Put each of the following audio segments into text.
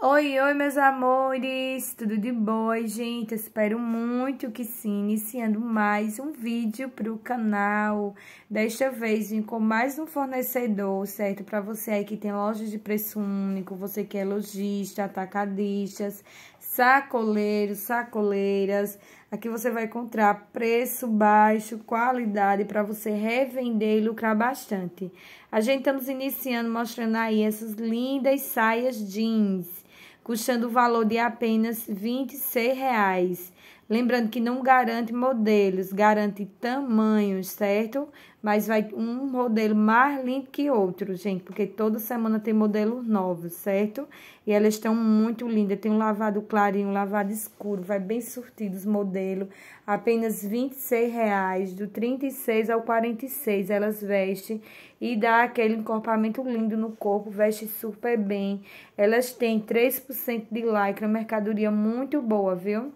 Oi, oi, meus amores, tudo de boa, gente? Eu espero muito que sim, iniciando mais um vídeo para o canal. Desta vez vim com mais um fornecedor, certo? Para você aí que tem lojas de preço único, você que é lojista, atacadistas, sacoleiros, sacoleiras. Aqui você vai encontrar preço baixo, qualidade para você revender e lucrar bastante. A gente estamos tá iniciando mostrando aí essas lindas saias jeans custando o valor de apenas R$ 26,00 Lembrando que não garante modelos, garante tamanhos, certo? Mas vai um modelo mais lindo que outro, gente, porque toda semana tem modelos novos, certo? E elas estão muito lindas. Tem um lavado clarinho, um lavado escuro, vai bem surtido os modelos. Apenas R$ 26,00, do 36 ao 46 elas vestem e dá aquele encorpamento lindo no corpo, veste super bem. Elas têm 3% de lycra, mercadoria muito boa, viu?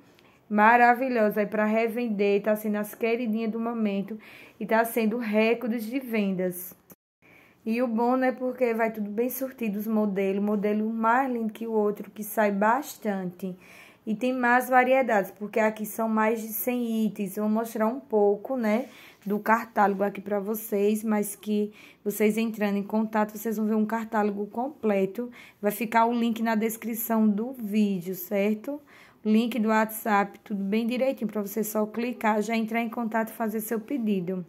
maravilhosa aí para revender, está sendo as queridinhas do momento e está sendo recordes de vendas. E o bom, né, porque vai tudo bem surtido os modelos, modelo mais lindo que o outro, que sai bastante. E tem mais variedades, porque aqui são mais de 100 itens. Vou mostrar um pouco, né, do catálogo aqui para vocês, mas que vocês entrando em contato, vocês vão ver um catálogo completo. Vai ficar o link na descrição do vídeo, certo? link do WhatsApp, tudo bem direitinho para você só clicar, já entrar em contato e fazer seu pedido.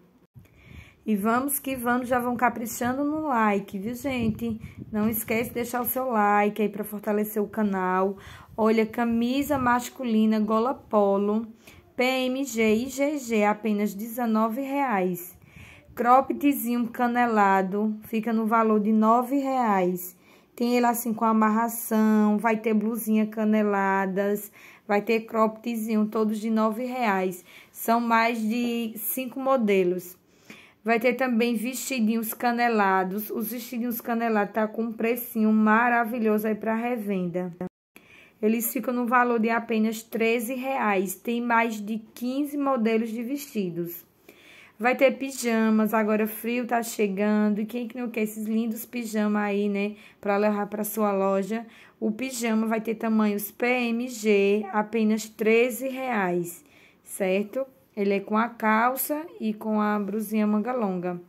E vamos que vamos, já vão caprichando no like, viu, gente? Não esquece de deixar o seu like aí para fortalecer o canal. Olha, camisa masculina gola polo, PMG e GG, apenas R$19,00. Croppedzinho canelado, fica no valor de R$9,00. Tem ele assim com amarração, vai ter blusinha caneladas, vai ter croppedzinho, todos de nove reais. São mais de cinco modelos. Vai ter também vestidinhos canelados. Os vestidinhos canelados tá com um precinho maravilhoso aí para revenda. Eles ficam no valor de apenas 13 reais. Tem mais de 15 modelos de vestidos. Vai ter pijamas, agora frio tá chegando. E quem que não quer esses lindos pijamas aí, né? Pra levar pra sua loja. O pijama vai ter tamanhos PMG, apenas R$13,00, certo? Ele é com a calça e com a brusinha manga longa.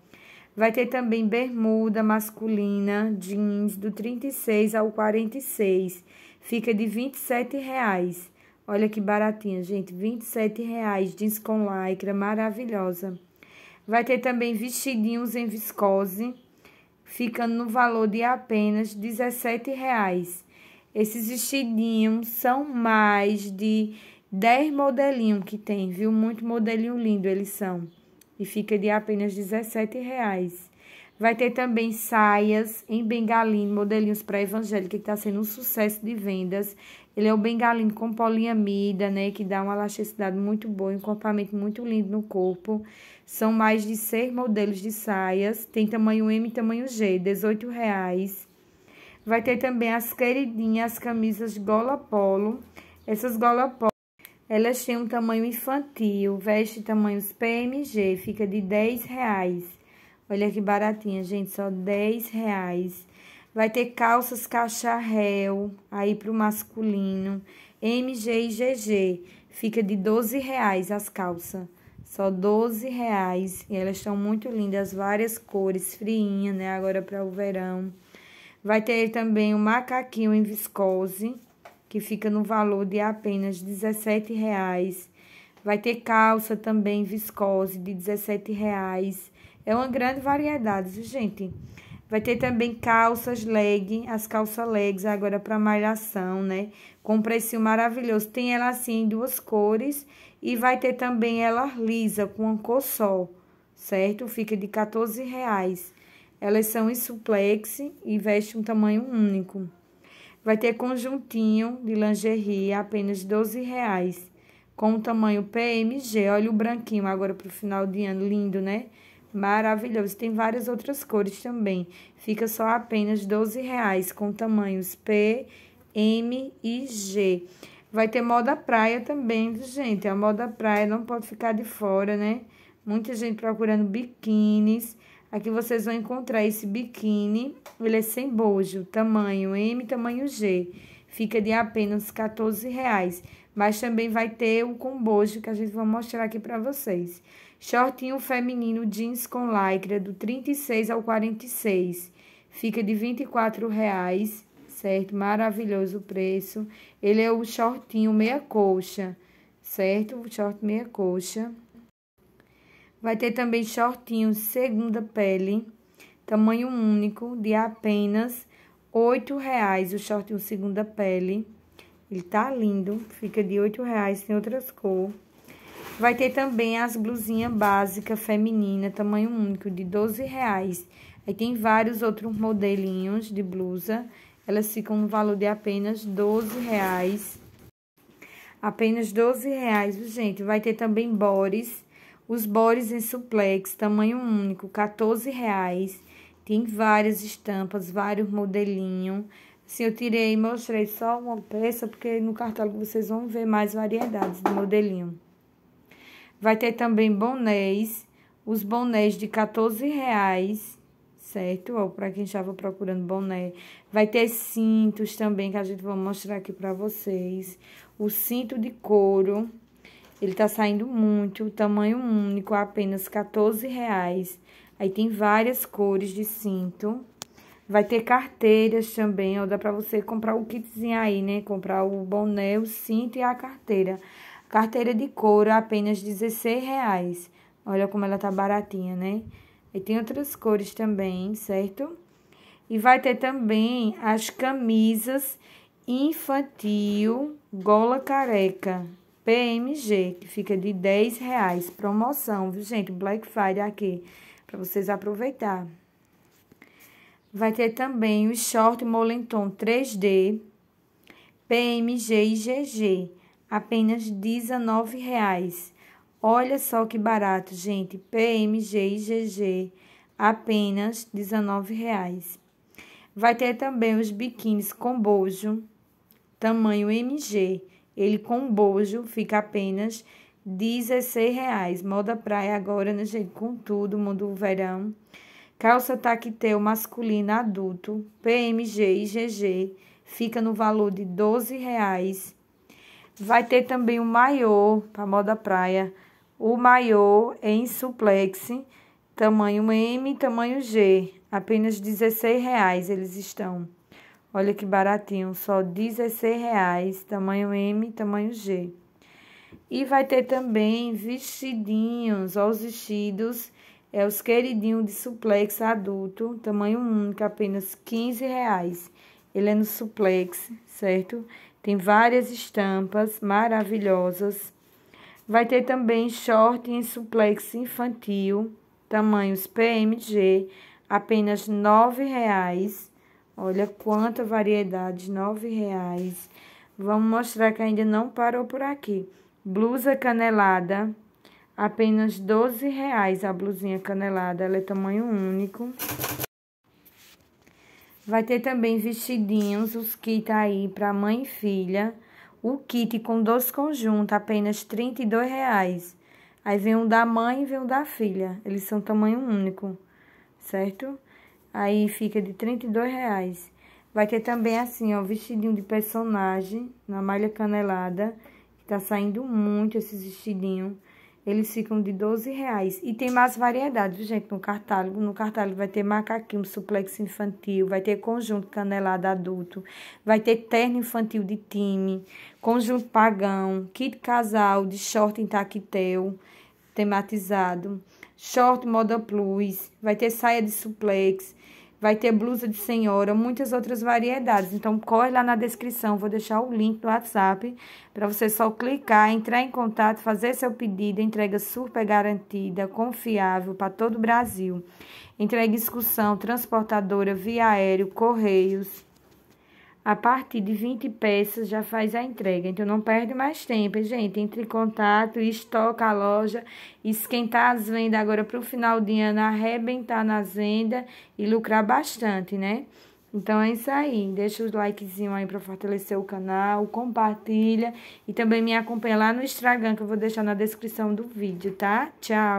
Vai ter também bermuda masculina, jeans, do 36 ao 46. Fica de R$ 27,00. Olha que baratinha, gente. R$ 27,00. Jeans com lycra, maravilhosa. Vai ter também vestidinhos em viscose, ficando no valor de apenas R$17,00. Esses vestidinhos são mais de 10 modelinhos que tem, viu? Muito modelinho lindo eles são. E fica de apenas R$17,00. Vai ter também saias em bengalim, modelinhos para evangélica, que está sendo um sucesso de vendas. Ele é o bengalim com poliamida, né, que dá uma elasticidade muito boa, um encorpamento muito lindo no corpo. São mais de seis modelos de saias, tem tamanho M e tamanho G, R$ reais. Vai ter também as queridinhas, as camisas gola polo. Essas gola polo, elas têm um tamanho infantil, veste tamanhos PMG, fica de R$ reais. Olha que baratinha, gente, só R$ reais. Vai ter calças caixa réu, aí para o masculino. MG e GG, fica de 12 reais as calças. Só 12 reais. E elas estão muito lindas, várias cores, friinha, né? Agora para o verão. Vai ter também o macaquinho em viscose, que fica no valor de apenas R$17,00. reais. Vai ter calça também viscose de R$17,00. É uma grande variedade, viu, gente? Vai ter também calças leg, as calças legs agora para malhação, né? Com precinho maravilhoso. Tem ela assim em duas cores e vai ter também ela lisa com uma cor só, certo? Fica de 14 reais. Elas são em suplex e veste um tamanho único. Vai ter conjuntinho de lingerie, apenas 12 reais. Com o tamanho PMG, olha o branquinho agora para o final de ano, lindo, né? Maravilhoso. Tem várias outras cores também. Fica só apenas 12 reais com tamanhos P, M e G. Vai ter moda praia também, gente. A moda praia não pode ficar de fora, né? Muita gente procurando biquínis. Aqui vocês vão encontrar esse biquíni. Ele é sem bojo, tamanho M, tamanho G. Fica de apenas 14 reais. Mas também vai ter o com bojo que a gente vai mostrar aqui para vocês. Shortinho feminino jeans com lycra do 36 ao 46. Fica de R$ reais certo? Maravilhoso o preço. Ele é o shortinho meia coxa, certo? O short meia coxa. Vai ter também shortinho segunda pele, tamanho único, de apenas R$ reais o shortinho segunda pele. Ele tá lindo, fica de R$ reais tem outras cores. Vai ter também as blusinhas básicas feminina, tamanho único, de 12 reais. Aí tem vários outros modelinhos de blusa. Elas ficam no valor de apenas 12 reais. Apenas 12 reais, gente. Vai ter também bores. Os bores em suplex, tamanho único, 14 reais. Tem várias estampas, vários modelinhos. Assim, eu tirei e mostrei só uma peça, porque no cartão vocês vão ver mais variedades de modelinho. Vai ter também bonés, os bonés de 14 reais, certo? Ou para quem estava procurando boné. Vai ter cintos também, que a gente vai mostrar aqui para vocês. O cinto de couro, ele tá saindo muito, tamanho único, apenas 14 reais. Aí tem várias cores de cinto. Vai ter carteiras também, ó, dá para você comprar o kitzinho aí, né? Comprar o boné, o cinto e a carteira. Carteira de couro, apenas R$16,00. Olha como ela tá baratinha, né? E tem outras cores também, certo? E vai ter também as camisas infantil gola careca PMG, que fica de 10 reais. Promoção, viu, gente? Black Friday aqui, para vocês aproveitar. Vai ter também o short moletom 3D, PMG e GG apenas R$19,00. Olha só que barato, gente. PMG e GG, apenas R$19,00. Vai ter também os biquínis com bojo, tamanho MG. Ele com bojo fica apenas R$16,00. Moda praia agora, né, gente? Com tudo, mundo verão. Calça taquetel masculina adulto, PMG e GG, fica no valor de R$12,00. Vai ter também o maiô, para moda praia. O maiô em suplex, tamanho M e tamanho G. Apenas R$16,00 eles estão. Olha que baratinho, só R$16,00, tamanho M, tamanho G. E vai ter também vestidinhos, ó, os vestidos, é os queridinhos de suplex adulto, tamanho único, é apenas R$15,00. Ele é no suplex, certo? Tem várias estampas maravilhosas. Vai ter também short em suplex infantil, tamanhos PMG, apenas R$ 9,00. Olha quanta variedade, R$ 9,00. Vamos mostrar que ainda não parou por aqui. Blusa canelada, apenas R$ 12,00 a blusinha canelada. Ela é tamanho único. Vai ter também vestidinhos, os kits aí para mãe e filha. O kit com dois conjuntos, apenas R$ reais Aí vem um da mãe e vem um da filha. Eles são tamanho único, certo? Aí fica de R$ reais Vai ter também assim, ó, vestidinho de personagem na malha canelada. Que tá saindo muito esse vestidinho. Eles ficam de 12 reais. E tem mais variedades gente? No cartálogo. No cartálogo vai ter macaquinho, suplex infantil, vai ter conjunto canelada adulto, vai ter terno infantil de time, conjunto pagão, kit casal de short em taquetel tematizado, short moda plus, vai ter saia de suplex, vai ter blusa de senhora, muitas outras variedades. Então, corre lá na descrição, vou deixar o link do WhatsApp para você só clicar, entrar em contato, fazer seu pedido. Entrega super garantida, confiável para todo o Brasil. Entrega excursão, transportadora, via aéreo, correios a partir de 20 peças já faz a entrega. Então não perde mais tempo, gente. Entre em contato, estoca a loja, esquentar as vendas agora para o final de ano, arrebentar nas vendas e lucrar bastante, né? Então é isso aí. Deixa o likezinho aí para fortalecer o canal, compartilha e também me acompanha lá no Instagram que eu vou deixar na descrição do vídeo, tá? Tchau.